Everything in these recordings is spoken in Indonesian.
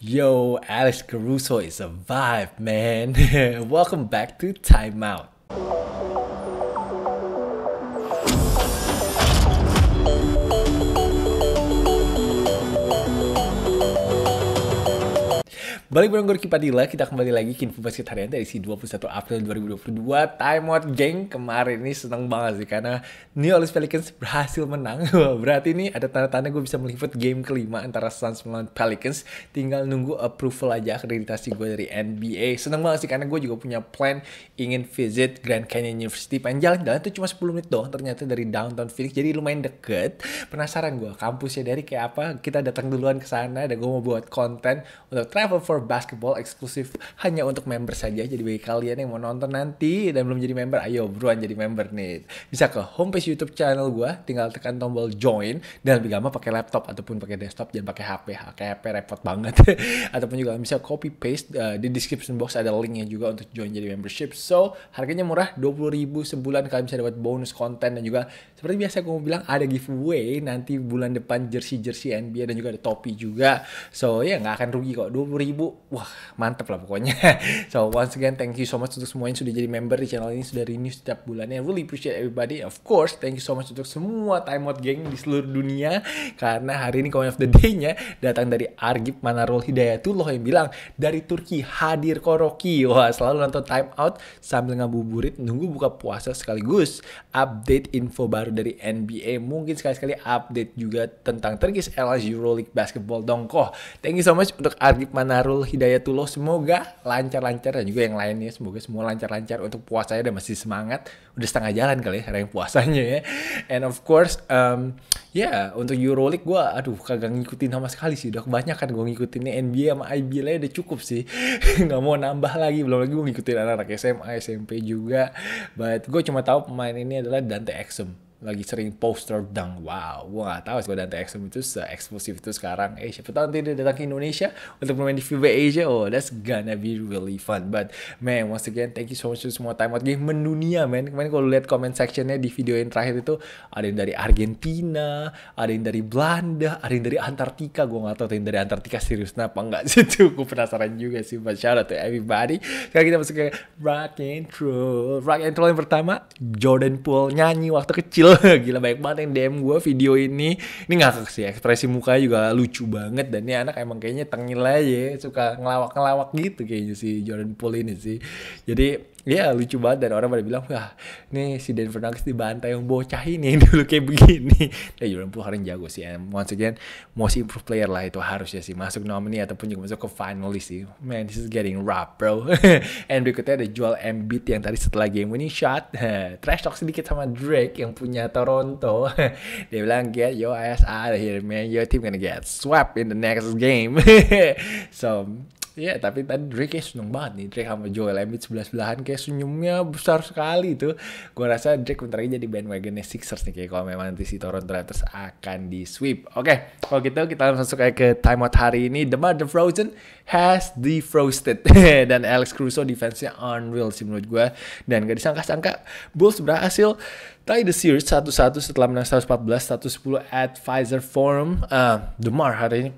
Yo, Alex Caruso is a vibe, man. Welcome back to Timeout. Balik bareng gue Padilla, kita kembali lagi ke Info Basket Harian dari si 21 April 2022. Time out, geng. Kemarin ini seneng banget sih, karena New Orleans Pelicans berhasil menang. Berarti ini ada tanda-tanda gue bisa meliput game kelima antara Suns melawan Pelicans. Tinggal nunggu approval aja akreditasi gue dari NBA. Seneng banget sih, karena gue juga punya plan ingin visit Grand Canyon University. Pengen jalan-jalan tuh cuma 10 menit doang ternyata dari downtown Phoenix, jadi lumayan deket. Penasaran gue, kampusnya dari kayak apa, kita datang duluan ke sana dan gue mau buat konten untuk travel for Basketball eksklusif hanya untuk member saja. Jadi bagi kalian yang mau nonton nanti dan belum jadi member, ayo buruan jadi member nih. Bisa ke homepage YouTube channel gue, tinggal tekan tombol join dan lebih gampang pakai laptop ataupun pakai desktop jangan pakai HP. Pakai HP repot banget. ataupun juga bisa copy paste uh, di description box ada linknya juga untuk join jadi membership. So harganya murah, ribu sebulan kalian bisa dapat bonus konten dan juga seperti biasa gue mau bilang ada giveaway nanti bulan depan jersey-jersey NBA dan juga ada topi juga. So ya yeah, nggak akan rugi kok. 20 ribu wah mantep lah pokoknya. so once again thank you so much untuk semuanya sudah jadi member di channel ini sudah renew setiap bulannya. Really appreciate everybody. Of course thank you so much untuk semua time out geng di seluruh dunia karena hari ini kawan of the day-nya datang dari Argib Manarul Hidayatullah yang bilang dari Turki hadir Koroki. Wah selalu nonton time out sambil ngabuburit nunggu buka puasa sekaligus update info baru dari NBA. Mungkin sekali-sekali update juga tentang Turkish Airlines Euroleague Basketball dong Thank you so much untuk Argib Manarul Saiful Hidayatullah semoga lancar-lancar dan juga yang lainnya semoga semua lancar-lancar untuk puasanya dan masih semangat udah setengah jalan kali ya yang puasanya ya and of course um, ya yeah, untuk Euroleague gue aduh kagak ngikutin sama sekali sih udah kebanyakan gue ngikutinnya NBA sama IBL aja udah cukup sih nggak mau nambah lagi belum lagi gue ngikutin anak-anak SMA SMP juga but gue cuma tahu pemain ini adalah Dante Exum lagi sering poster dang wow gue gak tahu sih Dante Exum itu se eksklusif itu sekarang eh siapa tahu nanti dia datang ke Indonesia untuk bermain di FIBA Asia oh that's gonna be really fun but man once again thank you so much to semua time out game mendunia man kemarin kalau lihat comment sectionnya di video yang terakhir itu ada yang dari Argentina ada yang dari Belanda ada yang dari Antartika gue gak tahu ada yang dari Antartika serius apa enggak sih tuh gue penasaran juga sih but shout out to everybody sekarang kita masuk ke rock and roll rock and roll yang pertama Jordan Poole nyanyi waktu kecil lo gila baik banget yang DM gue video ini ini ngakak sih ekspresi muka juga lucu banget dan ini anak emang kayaknya tengil aja suka ngelawak-ngelawak gitu kayaknya si Jordan Poole ini sih jadi Iya lucu banget dan orang pada bilang wah ini si Denver Nuggets dibantai yang bocah ini dulu kayak begini. Dan Jordan Poole hari jago sih. And once again most improved player lah itu harusnya sih masuk nominee ataupun juga masuk ke finalis sih. Man this is getting rough bro. And berikutnya ada Joel Embiid yang tadi setelah game winning shot trash talk sedikit sama Drake yang punya Toronto. Dia bilang get your ass out of here man your team gonna get swept in the next game. so Iya, yeah, tapi tadi Drake kayak seneng banget nih. Drake sama Joel Embiid sebelah-sebelahan kayak senyumnya besar sekali tuh. Gue rasa Drake bentar lagi jadi bandwagonnya Sixers nih. Kayak kalau memang nanti si Toronto Raptors akan di sweep. Oke, okay, kalau gitu kita langsung kayak ke timeout hari ini. The Mother Frozen has defrosted. Dan Alex Crusoe defense-nya unreal sih menurut gue. Dan gak disangka-sangka Bulls berhasil tie the series 1-1 setelah menang 114-110 at Pfizer Forum. Uh, Demar hari ini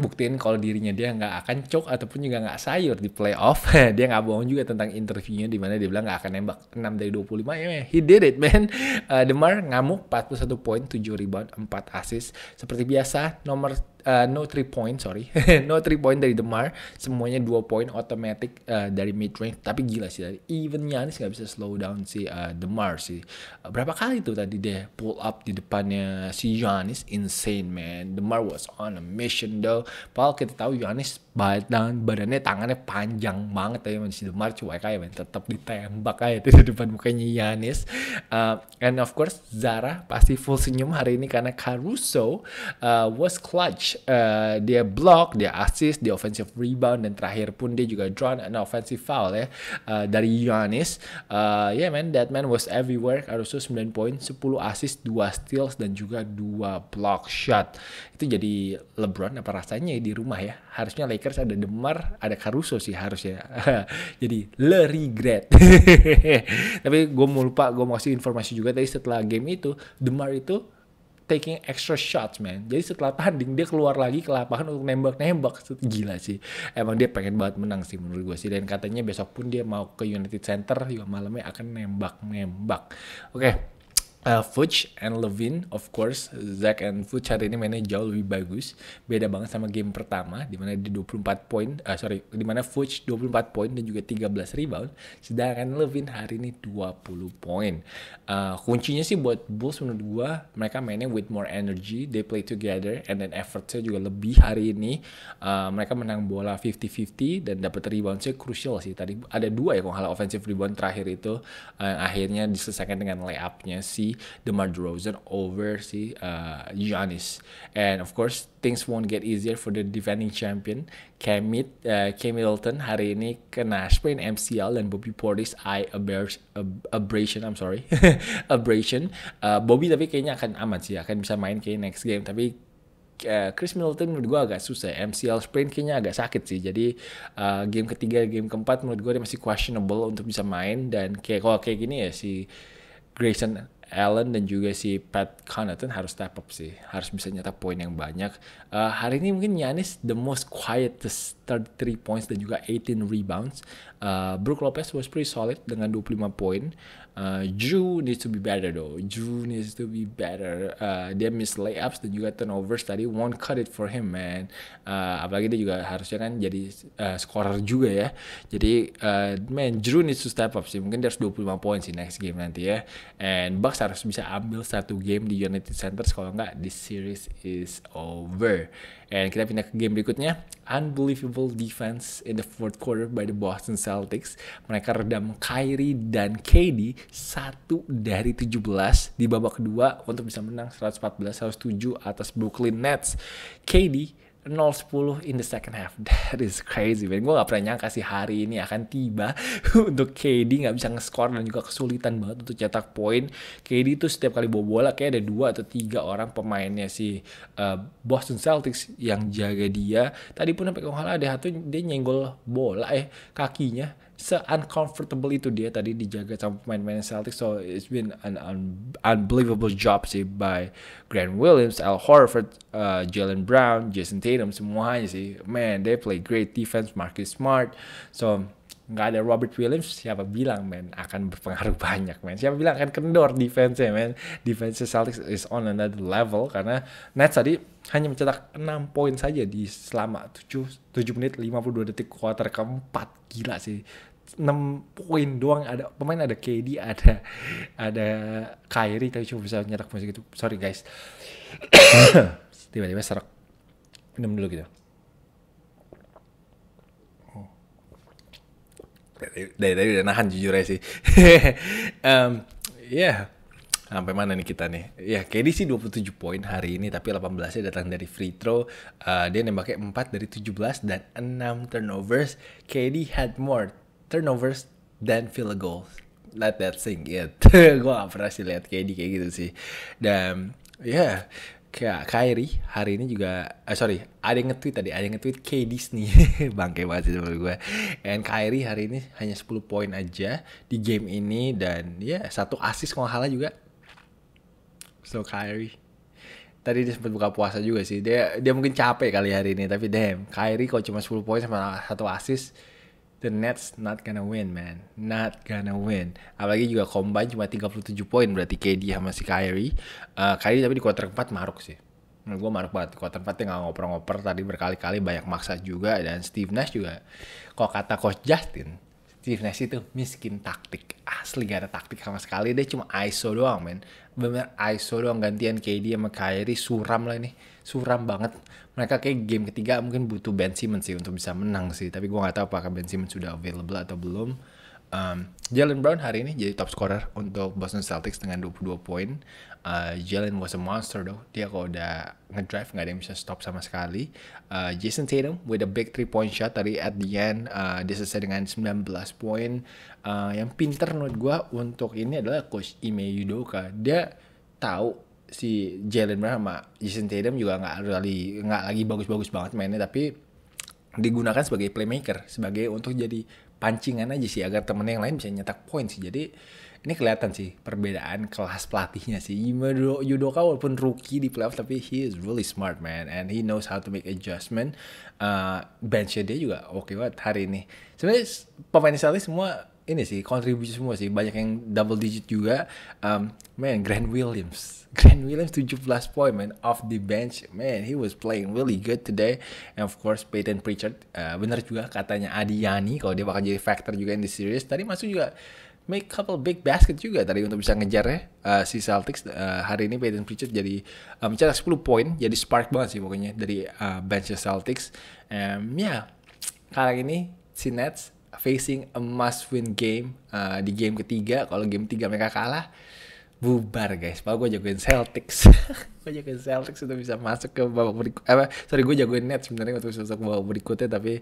buktiin kalau dirinya dia nggak akan cok ataupun juga nggak sayur di playoff. dia nggak bohong juga tentang interviewnya di mana dia bilang nggak akan nembak 6 dari 25. Yeah, ya, he did it, man. Uh, Demar ngamuk 41 poin, 7 rebound, 4 assist. Seperti biasa, nomor uh, no three point sorry no three point dari Demar semuanya dua point otomatis uh, dari mid range tapi gila sih dari even Yanis nggak bisa slow down si uh, Demar sih uh, berapa kali tuh tadi deh pull up di depannya si Yanis insane man Demar was on a mission though padahal kita tahu Yanis badan badannya tangannya panjang banget tapi si Demar cuek aja man tetap ditembak aja di depan mukanya Yanis uh, and of course Zara pasti full senyum hari ini karena Caruso uh, was clutch Eh, dia block, dia assist, dia offensive rebound dan terakhir pun dia juga draw an offensive foul ya uh, dari Giannis. Uh, yeah man, that man was everywhere. Harusnya 9 poin, 10 assist, 2 steals dan juga 2 block shot. Itu jadi LeBron apa rasanya di rumah ya. Harusnya Lakers ada Demar, ada Caruso sih harusnya. jadi le regret. Tapi gue mau lupa, gue mau kasih informasi juga tadi setelah game itu, Demar itu taking extra shots man jadi setelah tanding dia keluar lagi ke lapangan untuk nembak-nembak gila sih emang dia pengen banget menang sih menurut gue sih dan katanya besok pun dia mau ke United Center juga malamnya akan nembak-nembak oke okay. Uh, Fuchs and Levin, of course, Zach and Fuchs hari ini mainnya jauh lebih bagus. Beda banget sama game pertama, di mana di 24 poin, uh, sorry, di mana Fuchs 24 poin dan juga 13 rebound, sedangkan Levin hari ini 20 poin. Uh, kuncinya sih buat Bulls menurut gua, mereka mainnya with more energy, they play together, and then effortnya juga lebih hari ini. Uh, mereka menang bola 50-50 dan dapat reboundnya krusial sih. Tadi ada dua ya kalau offensive rebound terakhir itu, uh, akhirnya diselesaikan dengan layupnya si The DeMar DeRozan over si uh, Giannis. And of course, things won't get easier for the defending champion Kemit, uh, Cam Middleton hari ini kena sprain MCL dan Bobby Portis eye abrasion I'm sorry abrasion uh, Bobby tapi kayaknya akan aman sih akan bisa main kayak next game tapi uh, Chris Middleton menurut gue agak susah MCL sprain kayaknya agak sakit sih jadi uh, game ketiga game keempat menurut gue dia masih questionable untuk bisa main dan kayak kalau kayak gini ya si Grayson Allen dan juga si Pat Connaughton harus step up sih harus bisa nyata poin yang banyak uh, hari ini mungkin Yanis the most quietest 33 points dan juga 18 rebounds uh, Brook Lopez was pretty solid dengan 25 poin Uh, Drew needs to be better though. Drew needs to be better. Uh, dia miss layups dan juga turnovers tadi won't cut it for him man. Uh, apalagi dia juga harusnya kan jadi uh, scorer juga ya. Jadi uh, man Drew needs to step up sih. Mungkin dia harus 25 poin sih next game nanti ya. And Bucks harus bisa ambil satu game di United Center. kalau nggak, this series is over. And kita pindah ke game berikutnya. Unbelievable defense in the fourth quarter by the Boston Celtics. Mereka redam Kyrie dan KD satu dari 17 di babak kedua untuk bisa menang 114-107 atas Brooklyn Nets. KD 0-10 in the second half. That is crazy, man. Gue gak pernah nyangka sih hari ini akan tiba untuk KD gak bisa nge-score dan juga kesulitan banget untuk cetak poin. KD itu setiap kali bawa bola kayak ada dua atau tiga orang pemainnya si uh, Boston Celtics yang jaga dia. Tadi pun sampai kalau ada satu dia nyenggol bola eh kakinya se-uncomfortable itu dia tadi dijaga sama pemain-pemain Celtics so it's been an un unbelievable job sih by Grant Williams, Al Horford, uh, Jalen Brown, Jason Tatum semuanya sih man they play great defense, Marcus Smart so nggak ada Robert Williams siapa bilang man akan berpengaruh banyak man siapa bilang akan kendor defense ya man defense Celtics is on another level karena Nets tadi hanya mencetak 6 poin saja di selama 7, 7 menit 52 detik kuarter keempat gila sih 6 poin doang ada pemain ada KD ada ada Kyrie tapi cuma bisa nyerak musik gitu sorry guys tiba-tiba serak minum dulu gitu dari tadi udah nahan jujur aja sih um, ya yeah. sampai mana nih kita nih ya sih KD sih 27 poin hari ini tapi 18 nya datang dari free throw uh, dia nembaknya 4 dari 17 dan 6 turnovers KD had more turnovers dan field goal. Let that sink in. gue gak pernah sih lihat KD kayak gitu sih. Dan ya yeah, kayak Kyrie hari ini juga eh, sorry ada yang nge-tweet tadi ada yang nge-tweet KD nih bangke banget sih menurut gue and Kyrie hari ini hanya 10 poin aja di game ini dan ya yeah, satu assist kalau salah juga so Kyrie tadi dia sempat buka puasa juga sih dia dia mungkin capek kali hari ini tapi damn Kyrie kalau cuma 10 poin sama satu assist the Nets not gonna win man not gonna win apalagi juga combine cuma 37 poin berarti KD sama si Kyrie uh, Kyrie tapi di kuarter 4 maruk sih menurut gue maruk banget kuarter keempat nggak ngoper-ngoper tadi berkali-kali banyak maksa juga dan Steve Nash juga kok kata Coach Justin Steve Nash itu miskin taktik. Asli gak ada taktik sama sekali. Dia cuma ISO doang, men. Bener ISO doang gantian KD sama Kyrie suram lah ini. Suram banget. Mereka kayak game ketiga mungkin butuh Ben Simmons sih untuk bisa menang sih. Tapi gue gak tahu apakah Ben Simmons sudah available atau belum. Um, Jalen Brown hari ini jadi top scorer untuk Boston Celtics dengan 22 poin. Uh, Jalen was a monster though. Dia kalau udah ngedrive nggak ada yang bisa stop sama sekali. Uh, Jason Tatum with a big three point shot tadi at the end uh, dia selesai dengan 19 poin. Uh, yang pinter menurut gue untuk ini adalah coach Ime Yudoka. Dia tahu si Jalen Brown sama Jason Tatum juga nggak really, nggak lagi bagus-bagus banget mainnya tapi digunakan sebagai playmaker sebagai untuk jadi pancingan aja sih agar temen yang lain bisa nyetak poin sih jadi ini kelihatan sih perbedaan kelas pelatihnya sih. Yudo, Yudoka walaupun rookie di playoff tapi he is really smart man and he knows how to make adjustment. Uh, benchnya dia juga oke okay banget hari ini. Sebenarnya pemain Celtics semua ini sih kontribusi semua sih banyak yang double digit juga um, man Grant Williams Grant Williams 17 point man off the bench man he was playing really good today and of course Peyton Pritchard uh, bener juga katanya Adiani kalau dia bakal jadi factor juga in the series tadi masuk juga make couple big basket juga tadi untuk bisa ngejar ya uh, si Celtics uh, hari ini Peyton Pritchard jadi uh, mencetak 10 poin jadi spark banget sih pokoknya dari uh, bench Celtics um, ya yeah. kali ini si Nets facing a must win game uh, di game ketiga kalau game ketiga mereka kalah bubar guys. Padahal gue jagoin Celtics. gue jagoin Celtics itu bisa masuk ke babak berikut. Eh, sorry gue jagoin Nets sebenarnya untuk masuk ke babak berikutnya tapi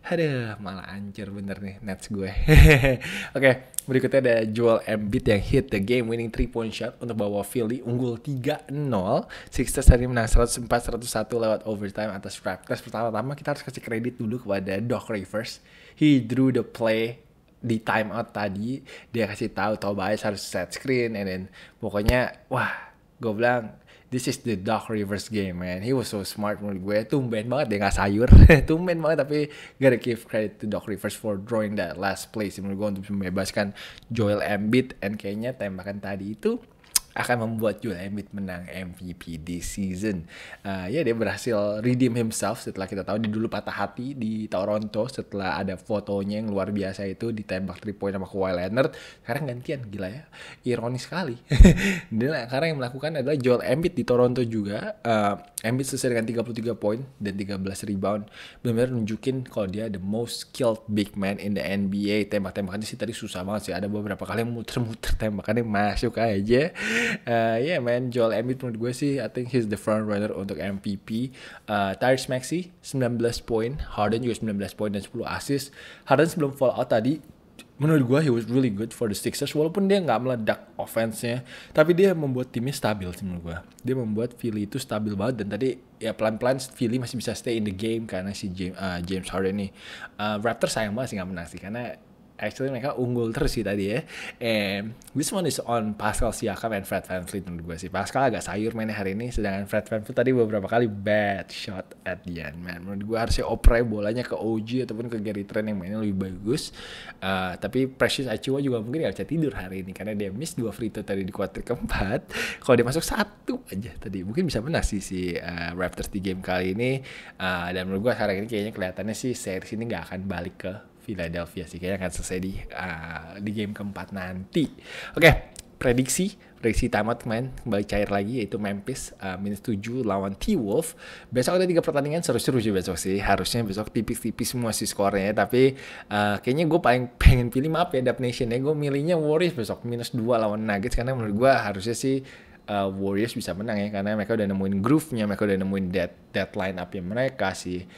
ada malah ancur bener nih Nets gue. Oke, okay, berikutnya ada Joel Embiid yang hit the game winning three point shot untuk bawa Philly unggul 3-0. Sixers tadi menang 104-101 lewat overtime atas Raptors. Pertama-tama kita harus kasih kredit dulu kepada Doc Rivers. He drew the play di time out tadi dia kasih tahu Tobias harus set screen and then pokoknya wah gue bilang this is the dark reverse game man he was so smart menurut gue tumben banget dia nggak sayur tumben banget tapi gotta give credit to dark reverse for drawing that last place menurut gue untuk membebaskan Joel Embiid and kayaknya tembakan tadi itu akan membuat Joel Embiid menang MVP di season. Uh, ya dia berhasil redeem himself setelah kita tahu dia dulu patah hati di Toronto setelah ada fotonya yang luar biasa itu ditembak 3 point sama Kawhi Leonard. Sekarang gantian gila ya. Ironis sekali. dan sekarang yang melakukan adalah Joel Embiid di Toronto juga. Uh, Embiid selesai dengan 33 poin dan 13 rebound. Benar-benar nunjukin kalau dia the most skilled big man in the NBA. Tembak-tembakannya sih tadi susah banget sih. Ada beberapa kali muter-muter tembakannya masuk aja uh, yeah man, Joel Embiid menurut gue sih, I think he's the front runner untuk MVP. Uh, eh, Tyrese Maxey 19 poin, Harden juga 19 poin dan 10 assist. Harden sebelum fall out tadi menurut gue he was really good for the Sixers walaupun dia nggak meledak offense-nya tapi dia membuat timnya stabil sih menurut gue dia membuat Philly itu stabil banget dan tadi ya pelan-pelan Philly masih bisa stay in the game karena si James, uh, James Harden nih uh, Raptors sayang banget sih nggak menang sih karena actually mereka unggul terus sih tadi ya. And this one is on Pascal Siakam and Fred VanVleet menurut gue sih. Pascal agak sayur mainnya hari ini, sedangkan Fred Van Fleet tadi beberapa kali bad shot at the end man. Menurut gue harusnya opre bolanya ke OG ataupun ke Gary Trent yang mainnya lebih bagus. Uh, tapi Precious Achiuwa juga mungkin gak bisa tidur hari ini karena dia miss dua free throw tadi di kuarter keempat. Kalau dia masuk satu aja tadi, mungkin bisa menang sih si uh, Raptors di game kali ini. Uh, dan menurut gue sekarang ini kayaknya kelihatannya sih series ini nggak akan balik ke Philadelphia sih kayaknya akan selesai di uh, di game keempat nanti. Oke, okay, prediksi prediksi tamat main kembali cair lagi yaitu Memphis uh, minus 7 lawan T-Wolf. Besok ada tiga pertandingan seru-seru sih besok sih. Harusnya besok tipis-tipis semua sih skornya tapi uh, kayaknya gue paling pengen pilih maaf ya Dub Nation ya. Gue milihnya Warriors besok minus 2 lawan Nuggets karena menurut gue harusnya sih uh, Warriors bisa menang ya karena mereka udah nemuin groove-nya, mereka udah nemuin dead deadline up mereka sih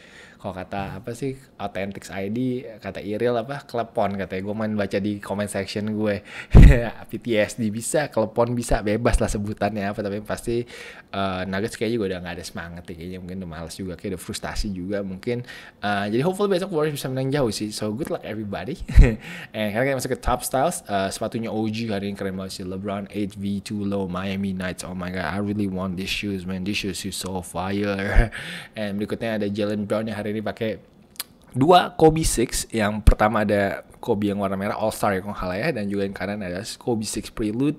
kalau kata apa sih authentic ID kata Iril apa klepon katanya gue main baca di comment section gue PTSD bisa klepon bisa bebas lah sebutannya apa tapi pasti uh, Nuggets kayaknya gue udah nggak ada semangat ya. kayaknya mungkin udah males juga kayak udah frustasi juga mungkin uh, jadi hopefully besok Warriors bisa menang jauh sih so good luck everybody and karena kita masuk ke top styles uh, sepatunya OG hari ini keren banget sih LeBron 8v2 low Miami Knights oh my god I really want these shoes man these shoes is so fire and berikutnya ada Jalen Brown yang hari ini pakai dua Kobe Six yang pertama ada Kobe yang warna merah All Star ya kong salah dan juga yang kanan ada Kobe Six Prelude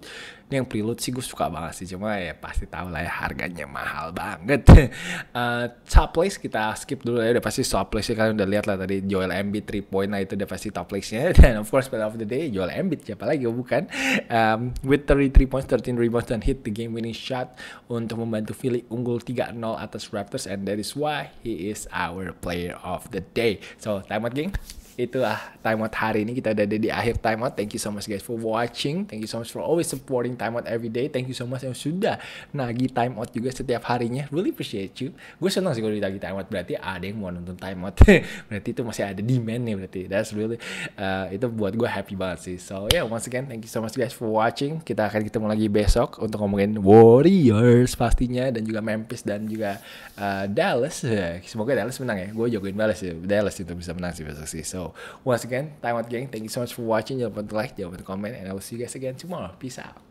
ini yang Prelude sih gue suka banget sih cuma ya pasti tau lah ya harganya mahal banget uh, top place kita skip dulu ya udah pasti top place kalian udah lihat lah tadi Joel Embiid three point nah itu udah pasti top place nya dan of course player of the day Joel Embiid siapa lagi oh, bukan um, with three points thirteen rebounds dan hit the game winning shot untuk membantu Philly unggul 3-0 atas Raptors and that is why he is our player of the day so time out geng itulah timeout hari ini kita ada di akhir timeout thank you so much guys for watching thank you so much for always supporting timeout every day thank you so much yang sudah nagih timeout juga setiap harinya really appreciate you gue senang sih kalau time timeout berarti ada yang mau nonton timeout berarti itu masih ada demand nih berarti that's really uh, itu buat gue happy banget sih so yeah once again thank you so much guys for watching kita akan ketemu lagi besok untuk ngomongin Warriors pastinya dan juga Memphis dan juga uh, Dallas semoga Dallas menang ya gue jagoin Dallas ya Dallas itu bisa menang sih besok sih so once again, Taiwan gang. Thank you so much for watching. Jangan lupa like, jangan lupa comment, and I will see you guys again tomorrow. Peace out.